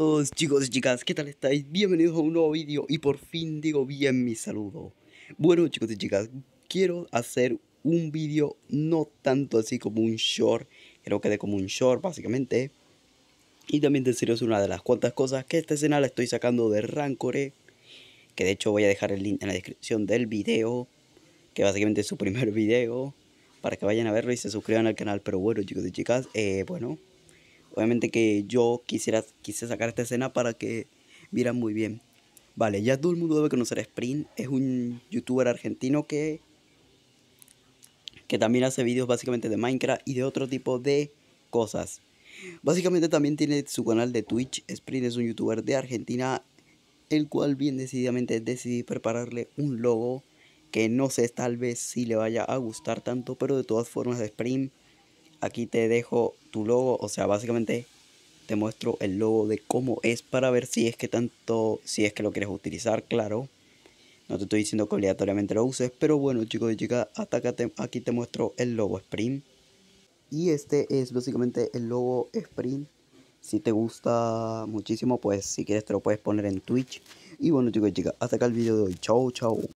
¡Hola chicos y chicas, ¿qué tal estáis? Bienvenidos a un nuevo vídeo y por fin digo bien mi saludo. Bueno chicos y chicas, quiero hacer un vídeo no tanto así como un short, creo que de como un short básicamente. Y también te una de las cuantas cosas que esta escena la estoy sacando de Rancore, que de hecho voy a dejar el link en la descripción del video, que básicamente es su primer video, para que vayan a verlo y se suscriban al canal. Pero bueno chicos y chicas, eh, bueno... Obviamente que yo quisiera, quise sacar esta escena para que vieran muy bien. Vale, ya todo el mundo debe conocer a Sprint. Es un youtuber argentino que, que también hace vídeos básicamente de Minecraft y de otro tipo de cosas. Básicamente también tiene su canal de Twitch. Sprint es un youtuber de Argentina, el cual bien decididamente decidí prepararle un logo que no sé tal vez si le vaya a gustar tanto, pero de todas formas Sprint. Aquí te dejo tu logo, o sea, básicamente te muestro el logo de cómo es para ver si es que tanto, si es que lo quieres utilizar, claro. No te estoy diciendo que obligatoriamente lo uses, pero bueno chicos y chicas, hasta acá aquí te muestro el logo Sprint. Y este es básicamente el logo Sprint. Si te gusta muchísimo, pues si quieres te lo puedes poner en Twitch. Y bueno chicos y chicas, hasta acá el video de hoy. Chau, chau.